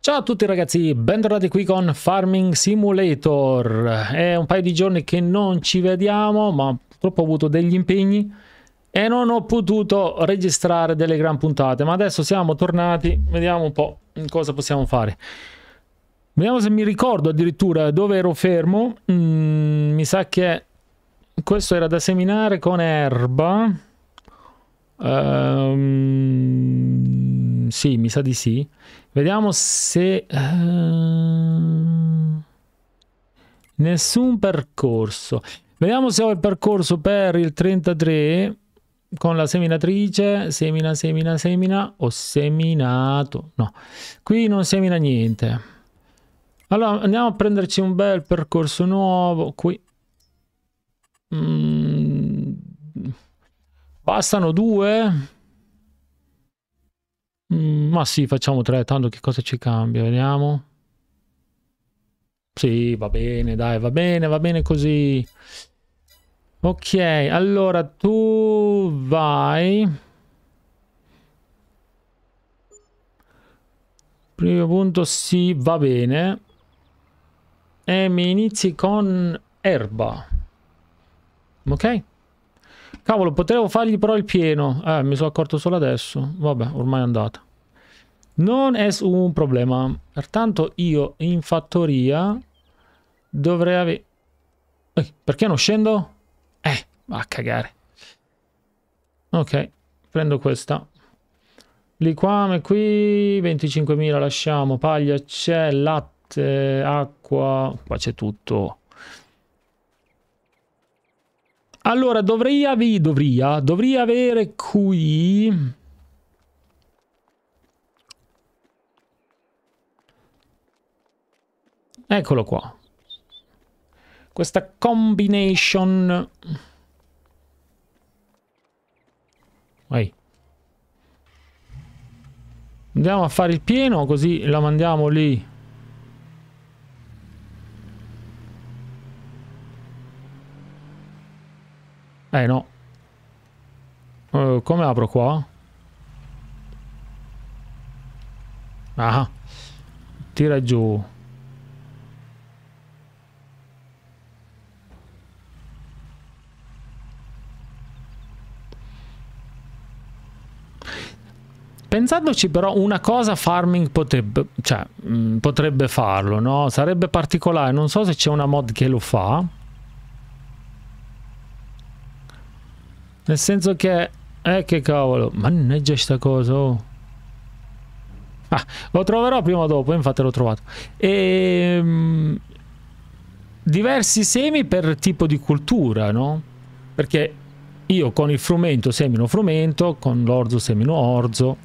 Ciao a tutti ragazzi, bentornati qui con Farming Simulator. È un paio di giorni che non ci vediamo, ma purtroppo ho avuto degli impegni e non ho potuto registrare delle gran puntate, ma adesso siamo tornati, vediamo un po' cosa possiamo fare. Vediamo se mi ricordo addirittura dove ero fermo. Mm, mi sa che questo era da seminare con erba. Um, sì, mi sa di sì. Vediamo se... Uh, nessun percorso. Vediamo se ho il percorso per il 33 con la seminatrice. Semina, semina, semina. Ho seminato. No, qui non semina niente. Allora, andiamo a prenderci un bel percorso nuovo qui. Mm. Bastano due? Mm, ma sì, facciamo tre, tanto che cosa ci cambia? Vediamo. Sì, va bene, dai, va bene, va bene così. Ok, allora tu vai... Primo punto sì, va bene e mi inizi con erba. Ok? Cavolo, potevo fargli però il pieno. Eh, mi sono accorto solo adesso. Vabbè, ormai è andata. Non è un problema. Pertanto io in fattoria dovrei avere... Eh, perché non scendo? Eh, va a cagare. Ok, prendo questa. Liquame qui, 25.000 lasciamo. Paglia c'è, latte latte, acqua, qua c'è tutto. Allora, dovrei, ave dovria, dovrei avere qui... Eccolo qua. Questa combination... Vai. Andiamo a fare il pieno così la mandiamo lì Eh no. Uh, come apro qua? Ah. Tira giù. Pensandoci però una cosa farming potrebbe, cioè, mm, potrebbe farlo, no? Sarebbe particolare, non so se c'è una mod che lo fa. Nel senso che... Eh che cavolo, manneggia sta cosa, oh. Ah, lo troverò prima o dopo, eh, infatti l'ho trovato. E, ehm, diversi semi per tipo di cultura, no? Perché io con il frumento semino frumento, con l'orzo semino orzo,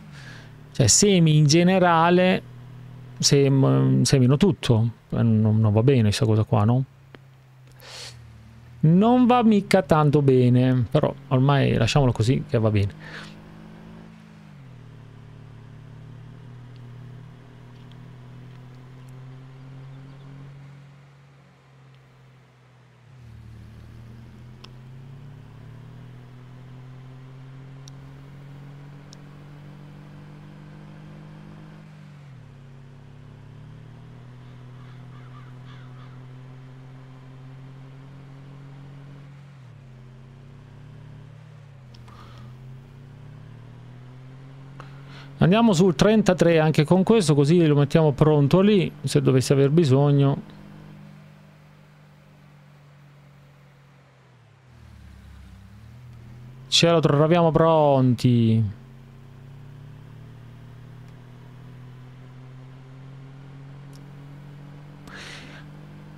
cioè semi in generale sem semino tutto, eh, non, non va bene questa cosa qua, no? non va mica tanto bene, però ormai lasciamolo così che va bene. Andiamo sul 33 anche con questo, così lo mettiamo pronto lì, se dovesse aver bisogno. Ce lo troviamo pronti.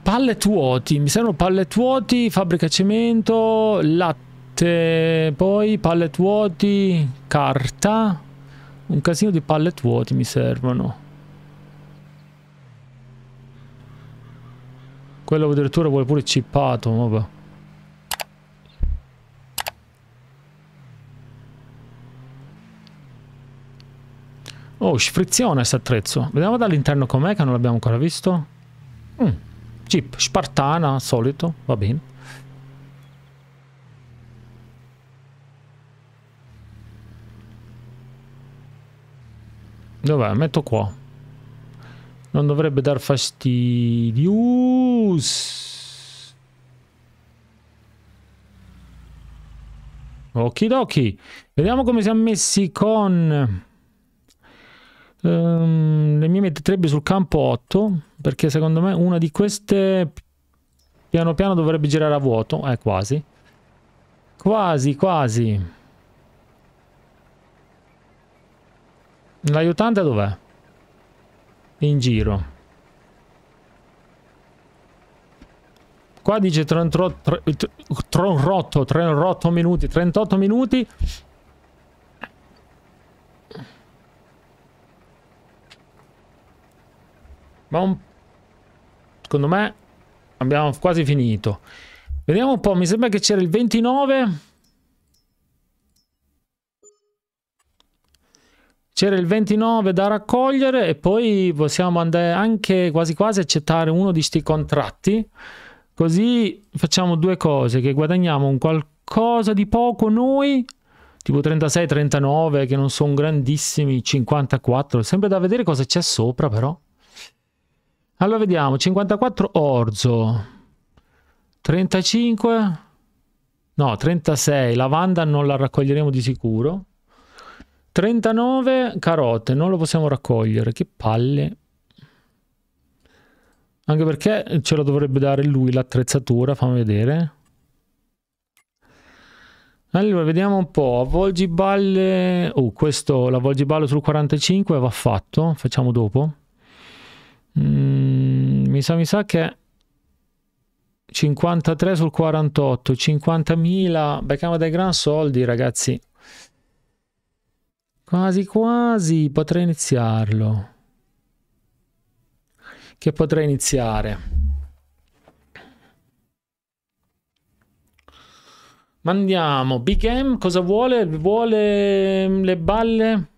Pallet vuoti, mi servono pallet vuoti, fabbrica cemento, latte, poi pallet vuoti, carta un casino di pallet vuoti mi servono. Quello addirittura vuole pure cippato, vabbè. Oh, sfriziona questo attrezzo. Vediamo dall'interno com'è che non l'abbiamo ancora visto. Mm. Jeep, Spartana, solito, va bene. Dov'è? Metto qua. Non dovrebbe dar fastidio. Okidoki. Vediamo come siamo messi con... Um, le mie mettetrebbe sul campo 8 perché secondo me una di queste piano piano dovrebbe girare a vuoto eh quasi quasi quasi L'aiutante dov'è? In giro. Qua dice tron, tron, 38 minuti, 38 minuti. Ma un... secondo me abbiamo quasi finito. Vediamo un po', mi sembra che c'era il 29... C'era il 29 da raccogliere e poi possiamo andare anche quasi quasi accettare uno di questi contratti. Così facciamo due cose, che guadagniamo un qualcosa di poco noi, tipo 36, 39, che non sono grandissimi, 54. Sempre da vedere cosa c'è sopra però. Allora vediamo, 54 orzo, 35, no 36, lavanda non la raccoglieremo di sicuro. 39 carote, non lo possiamo raccogliere, che palle. Anche perché ce lo dovrebbe dare lui l'attrezzatura, fammi vedere. Allora, vediamo un po', avvolgiballe... Oh, questo, l'avvolgiballo sul 45 va fatto, facciamo dopo. Mm, mi sa, mi sa che... 53 sul 48, 50.000, becchiamo dai gran soldi ragazzi. Quasi quasi potrei iniziarlo. Che potrei iniziare. Mandiamo. Big M cosa vuole? Vuole le balle?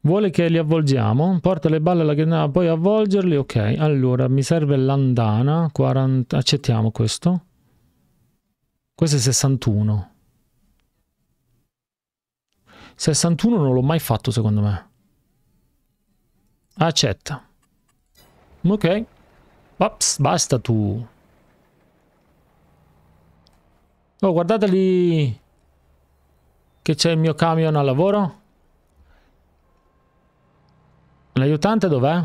Vuole che li avvolgiamo? Porta le balle alla granata, poi avvolgerli. Ok, allora mi serve l'andana. 40... Accettiamo questo. Questo è 61. 61 non l'ho mai fatto secondo me. Accetta. Ok. Ops, basta tu. Oh, guardate lì che c'è il mio camion al lavoro. L'aiutante dov'è?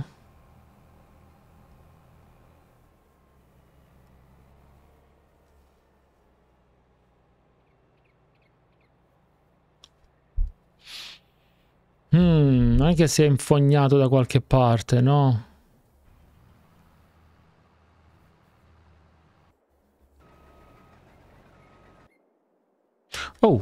Mm, non è che si è infognato da qualche parte, no? Oh!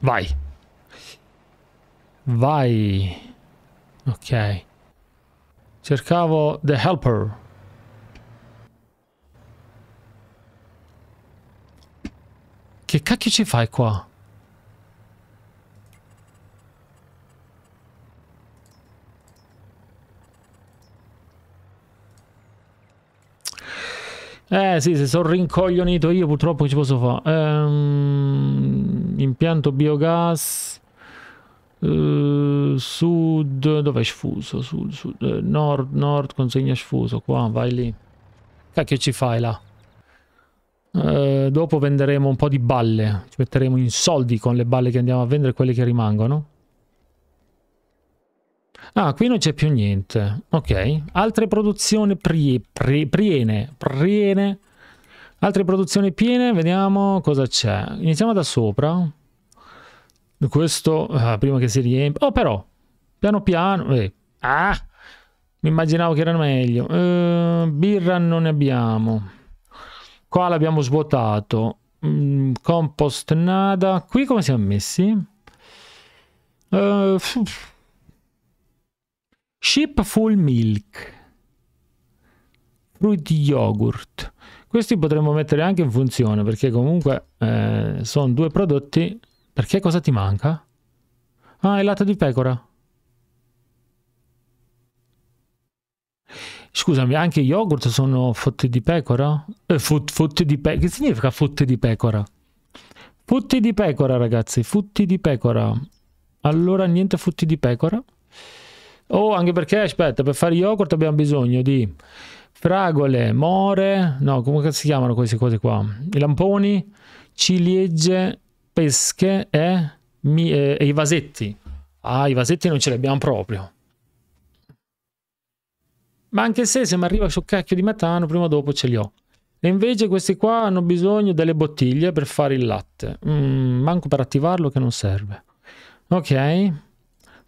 Vai. Vai. Ok. Cercavo The Helper. Che cacchio ci fai qua? Eh sì, se sono rincoglionito io purtroppo ci posso fare? Ehm impianto biogas eh, sud dove è sfuso sud, sud eh, nord nord consegna sfuso qua vai lì cacchio ci fai là eh, dopo venderemo un po' di balle ci metteremo in soldi con le balle che andiamo a vendere quelle che rimangono Ah, qui non c'è più niente. Ok. Altre produzioni prie, prie, priene. Priene. Altre produzioni piene, vediamo cosa c'è. Iniziamo da sopra. Questo, ah, prima che si riempia. Oh, però, piano piano... Eh. Ah! Mi immaginavo che era meglio. Uh, birra non ne abbiamo. Qua l'abbiamo svuotato. Mm, compost nada. Qui come siamo messi? Uh, Ship full milk. Fruit yogurt. Questi potremmo mettere anche in funzione perché comunque eh, sono due prodotti. Perché cosa ti manca? Ah, il latte di pecora. Scusami, anche i yogurt sono fotti di pecora? Eh, fut, fotte di pecora. Che significa fotti di pecora? Futti di pecora, ragazzi. Futti di pecora. Allora, niente futti di pecora. Oh, anche perché, aspetta, per fare yogurt abbiamo bisogno di fragole, more, no, come si chiamano queste cose qua? I lamponi, ciliegie, pesche e, mi, e, e i vasetti. Ah, i vasetti non ce li abbiamo proprio. Ma anche se, se mi arriva su cacchio di metano, prima o dopo ce li ho. E invece questi qua hanno bisogno delle bottiglie per fare il latte. Mm, manco per attivarlo che non serve. Ok.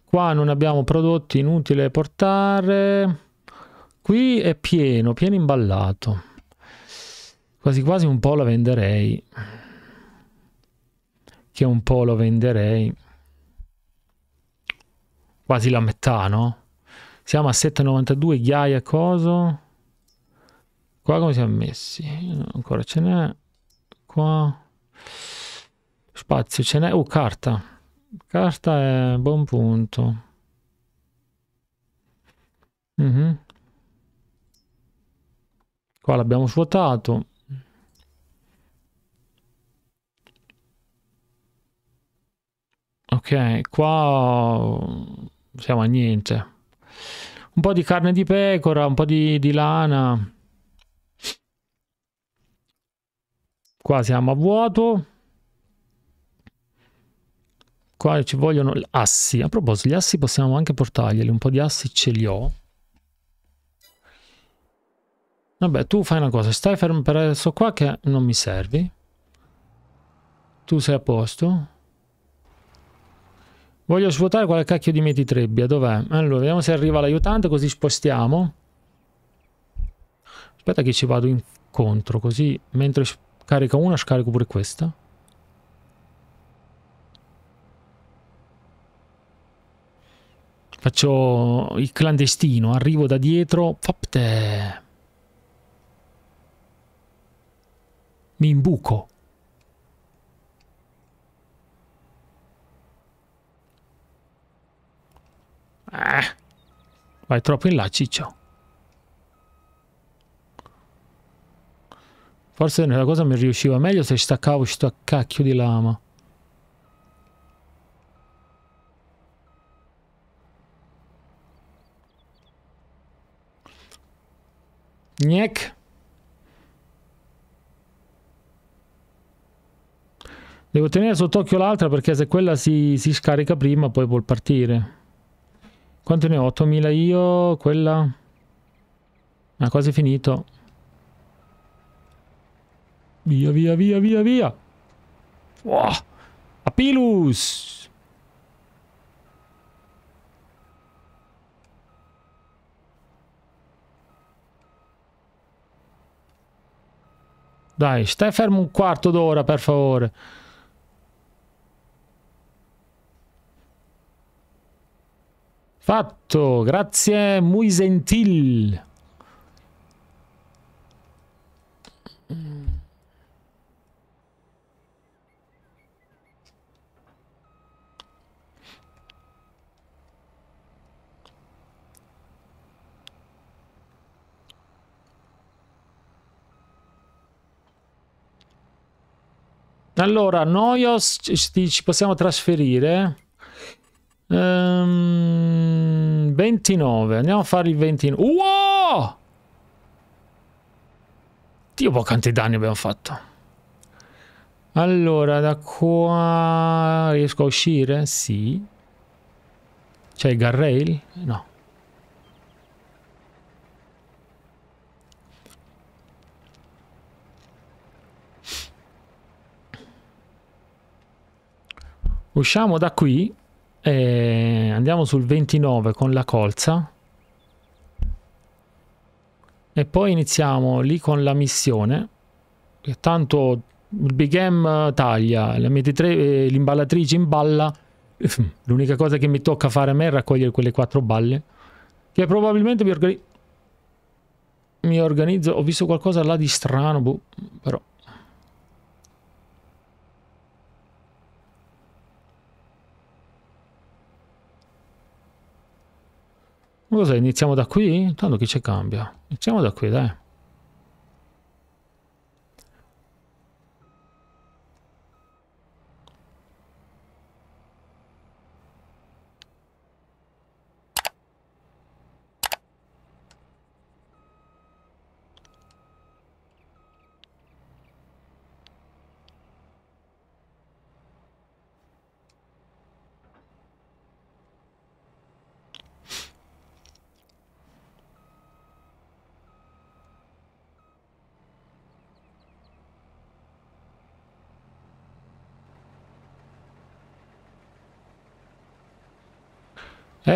Qua non abbiamo prodotti inutili inutile portare Qui è pieno, pieno imballato. Quasi quasi un po' lo venderei. Che un po' lo venderei. Quasi la metà, no? Siamo a 7,92, ghiaia, coso. Qua come siamo messi? Ancora ce n'è. Qua. Spazio ce n'è. Oh, carta. Carta è buon punto. Mm -hmm. Qua l'abbiamo svuotato. Ok, qua siamo a niente. Un po' di carne di pecora, un po' di, di lana. Qua siamo a vuoto. Qua ci vogliono assi. A proposito, gli assi possiamo anche portarglieli. Un po' di assi ce li ho. Vabbè, tu fai una cosa, stai fermo per adesso qua che non mi servi. Tu sei a posto. Voglio svuotare quale cacchio di metitrebbia, dov'è? Allora, vediamo se arriva l'aiutante, così spostiamo. Aspetta che ci vado incontro, così mentre carico una scarico pure questa. Faccio il clandestino, arrivo da dietro, fapte... mi imbuco. Ah, vai troppo in là, ciccio. Forse nella cosa mi riusciva meglio se staccavo sto cacchio di lama. Nick. Devo tenere sott'occhio l'altra perché se quella si, si, scarica prima poi può partire. Quanto ne ho? 8.000 io, quella... Ha ah, quasi finito. Via, via, via, via, via. Oh, Apilus! Dai, stai fermo un quarto d'ora, per favore. Fatto, grazie Muisentil. Allora, Noios ci, possiamo trasferire. Um... 29. Andiamo a fare il 29. Wow! Dio, boh, quanti danni abbiamo fatto. Allora, da qua riesco a uscire? Sì. C'è il guardrail? No. Usciamo da qui e eh, andiamo sul 29 con la colza. E poi iniziamo lì con la missione. Che tanto il big game taglia, eh, l'imballatrice imballa. L'unica cosa che mi tocca fare a me è raccogliere quelle quattro balle. Che probabilmente mi, organi mi organizzo. Ho visto qualcosa là di strano, boh, però Cosa Iniziamo da qui? Tanto che ci cambia? Iniziamo da qui, dai.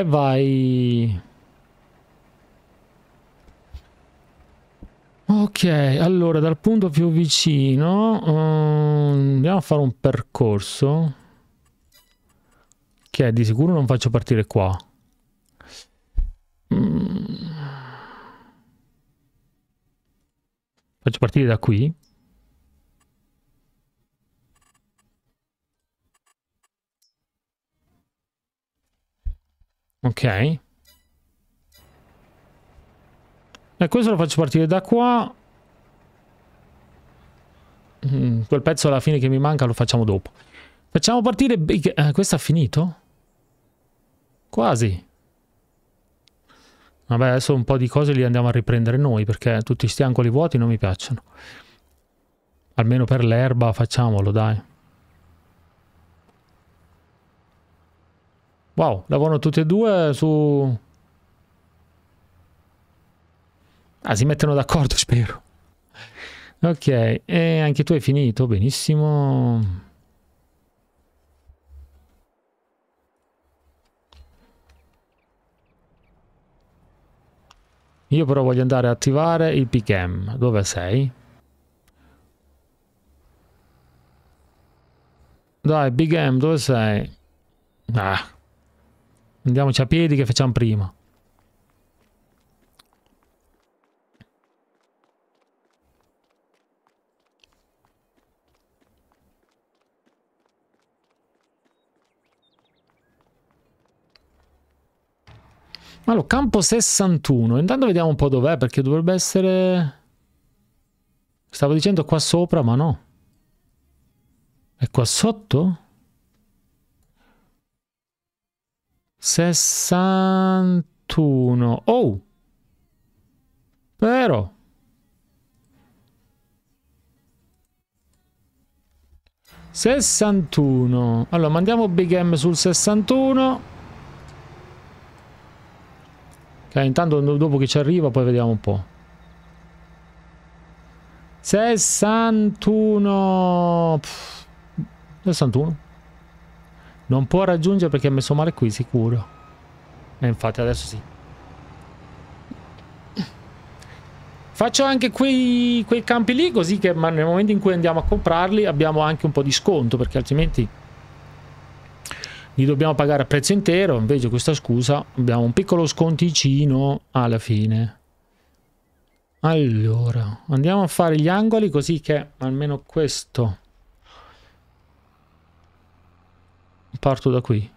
vai... Ok, allora dal punto più vicino um, andiamo a fare un percorso che di sicuro non faccio partire qua. Mm. Faccio partire da qui. Ok. E questo lo faccio partire da qua. Mm, quel pezzo alla fine che mi manca lo facciamo dopo. Facciamo partire... Big... Eh, questo ha finito? Quasi. Vabbè, adesso un po' di cose li andiamo a riprendere noi, perché tutti sti angoli vuoti non mi piacciono. Almeno per l'erba facciamolo, dai. Wow, lavorano tutti e due su... Ah, si mettono d'accordo, spero. Ok, e anche tu hai finito, benissimo. Io però voglio andare a attivare il PCAM. Dove sei? Dai, Big dove sei? Ah, Andiamoci a piedi che facciamo prima. Allora, campo 61. Intanto vediamo un po' dov'è, perché dovrebbe essere... Stavo dicendo qua sopra, ma no. È qua sotto? 61. Oh! Però... Sessantuno. Allora, mandiamo Big M sul 61. Ok, intanto dopo che ci arriva poi vediamo un po'. 61. Pff, 61. Non può raggiungere perché ha messo male qui, sicuro. E infatti adesso sì. Faccio anche quei, quei campi lì così che nel momento in cui andiamo a comprarli abbiamo anche un po' di sconto perché altrimenti li dobbiamo pagare a prezzo intero. Invece questa scusa abbiamo un piccolo sconticino alla fine. Allora, andiamo a fare gli angoli così che almeno questo Parto da qui.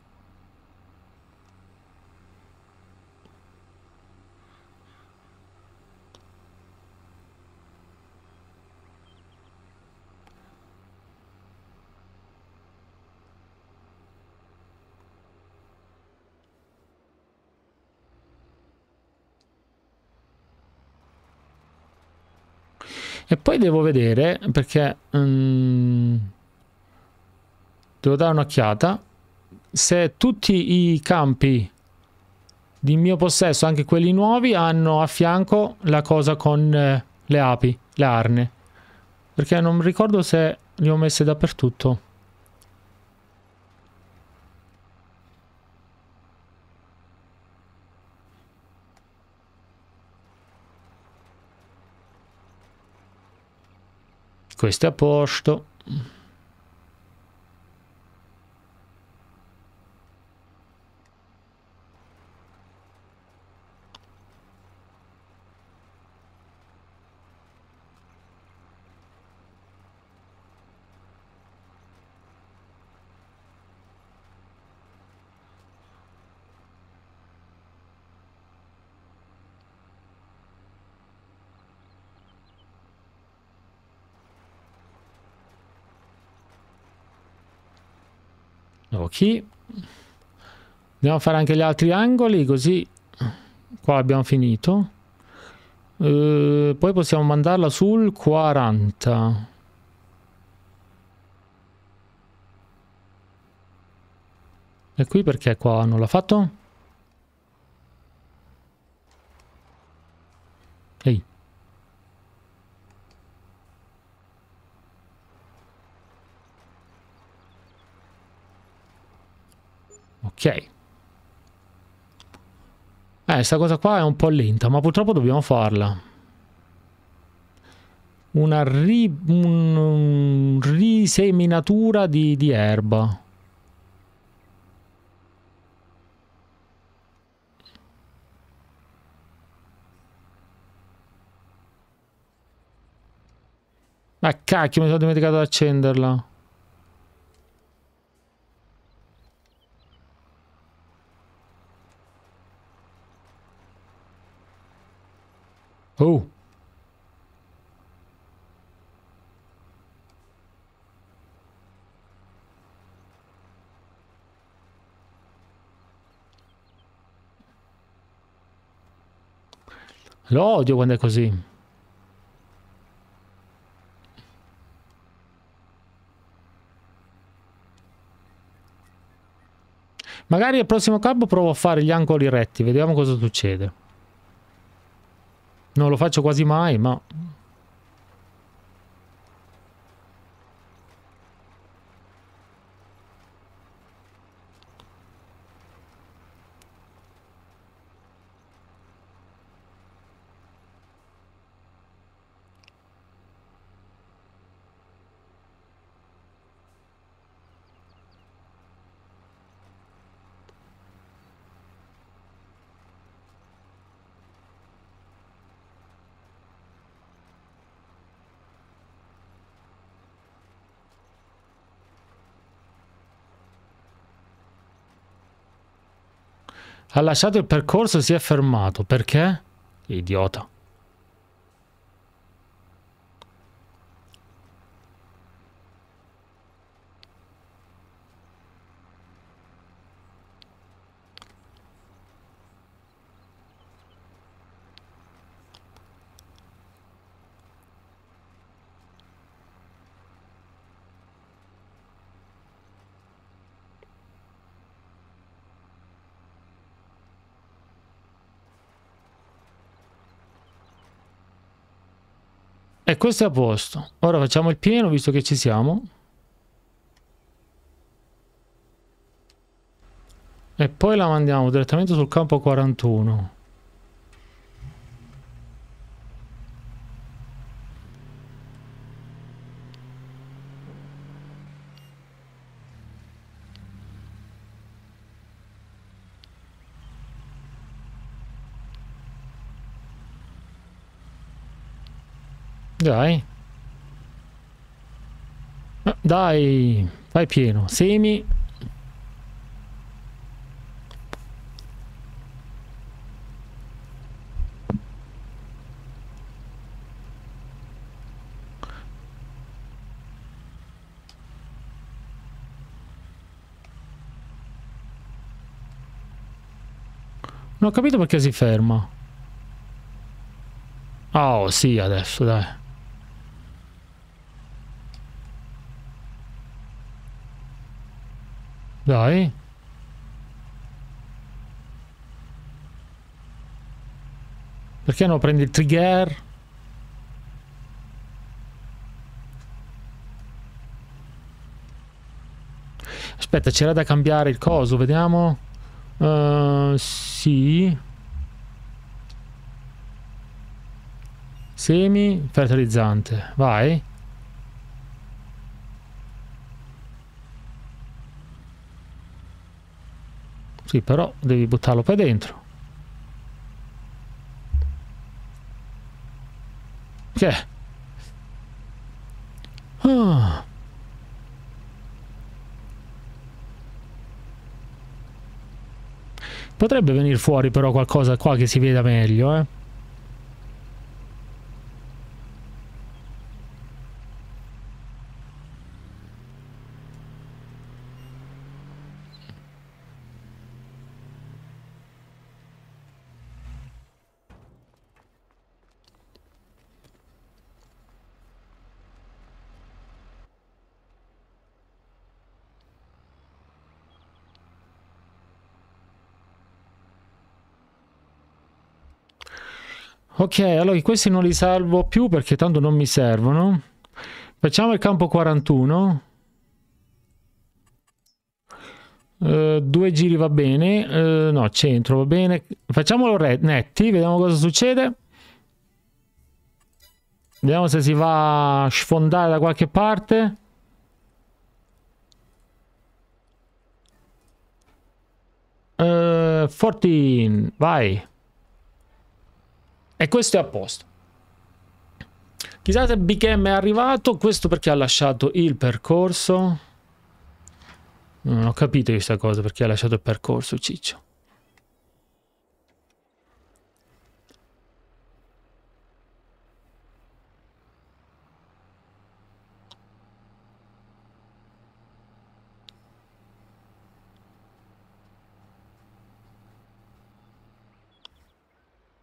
E poi devo vedere perché... Um, devo dare un'occhiata se tutti i campi di mio possesso, anche quelli nuovi, hanno a fianco la cosa con eh, le api, le arne. Perché non ricordo se li ho messe dappertutto. Questo è a posto. giochi. Andiamo fare anche gli altri angoli, così qua abbiamo finito. Eh, poi possiamo mandarla sul 40. E qui perché qua non l'ha fatto? Ok. Eh, sta cosa qua è un po' lenta, ma purtroppo dobbiamo farla. Una ri, un, un, riseminatura di, di erba. Ma ah, eh, cacchio, mi sono dimenticato di accenderla. Oh. Lo odio quando è così. Magari al prossimo campo provo a fare gli angoli retti, vediamo cosa succede. Non lo faccio quasi mai, ma Ha lasciato il percorso e si è fermato. Perché? Idiota. E questo è a posto. Ora facciamo il pieno visto che ci siamo. E poi la mandiamo direttamente sul campo 41. dai. Ah, dai, fai pieno. Semi. Non ho capito perché si ferma. Ah, oh, sì, adesso, dai. Dai. Perché non prendi il trigger? Aspetta, c'era da cambiare il coso, vediamo. Uh, sì. Semi fertilizzante, vai. Sì, però devi buttarlo poi dentro. Che? È? Ah. Potrebbe venire fuori però qualcosa qua che si veda meglio, eh. ok allora questi non li salvo più perché tanto non mi servono facciamo il campo 41 Uh, eh, due giri va bene, uh, no, centro va bene. Facciamolo netti, vediamo cosa succede. Vediamo se si va a sfondare da qualche parte. Uh, eh, 14, vai. E questo è a posto. Chissà se BKM è arrivato, questo perché ha lasciato il percorso. Non ho capito questa cosa, perché ha lasciato il percorso, Ciccio.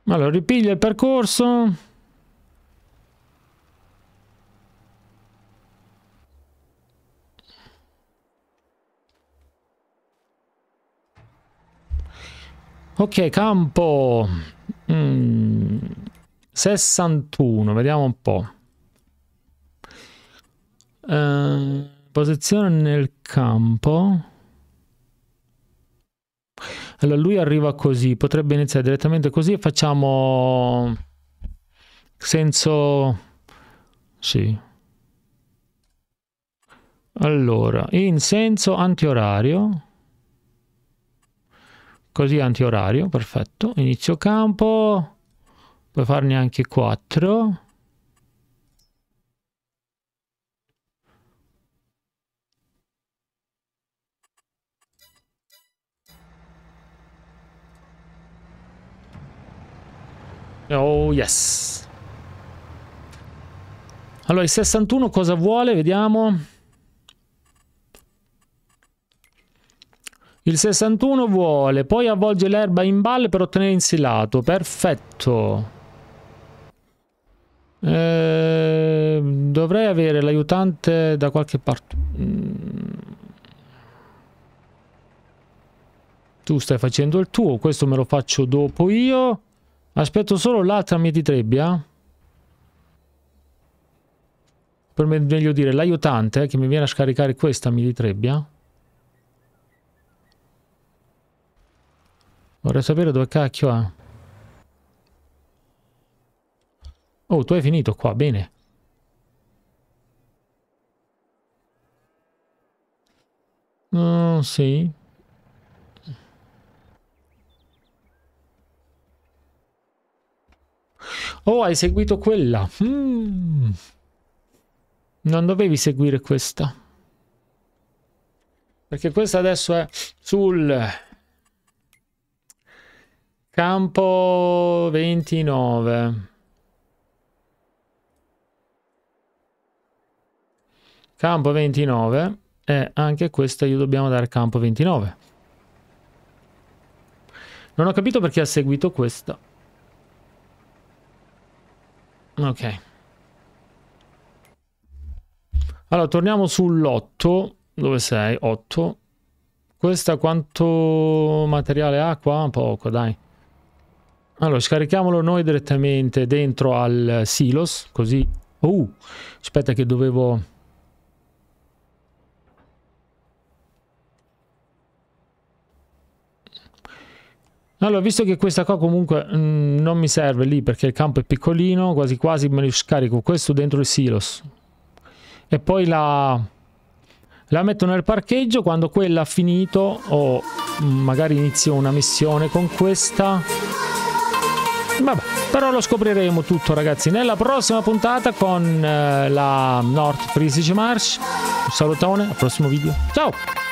Allora, ripiglia il percorso. Ok, campo. Mm, 61, vediamo un po'. Eh, posizione nel campo. Allora lui arriva così, potrebbe iniziare direttamente così e facciamo senso... sì. Allora, in senso antiorario, così antiorario, perfetto, inizio campo, puoi farne anche 4 Oh yes. Allora il 61 cosa vuole? Vediamo. Il 61 vuole, poi avvolge l'erba in balle per ottenere insilato. Perfetto. Eh, dovrei avere l'aiutante da qualche parte. Mm. Tu stai facendo il tuo, questo me lo faccio dopo io. Aspetto solo l'altra mietitrebbia. Per meglio dire, l'aiutante eh, che mi viene a scaricare questa mietitrebbia. Vorrei sapere dove cacchio è. Oh, tu hai finito qua, bene. Mm, sì. Oh, hai seguito quella. Mm. Non dovevi seguire questa. Perché questa adesso è sul campo 29. Campo 29 e anche questa io dobbiamo dare campo 29. Non ho capito perché ha seguito questa. Ok. Allora, torniamo sull'8. Dove sei? 8. Questa quanto materiale ha qua? Poco, dai. Allora, scarichiamolo noi direttamente dentro al silos, così... Oh, aspetta che dovevo Allora, visto che questa qua comunque mh, mm, non mi serve lì perché il campo è piccolino, quasi quasi me lo scarico questo dentro il silos. E poi la, la metto nel parcheggio, quando quella ha finito o mm, magari inizio una missione con questa. Vabbè, però lo scopriremo tutto ragazzi nella prossima puntata con eh, la North Frisic Marsh. Un salutone, al prossimo video. Ciao!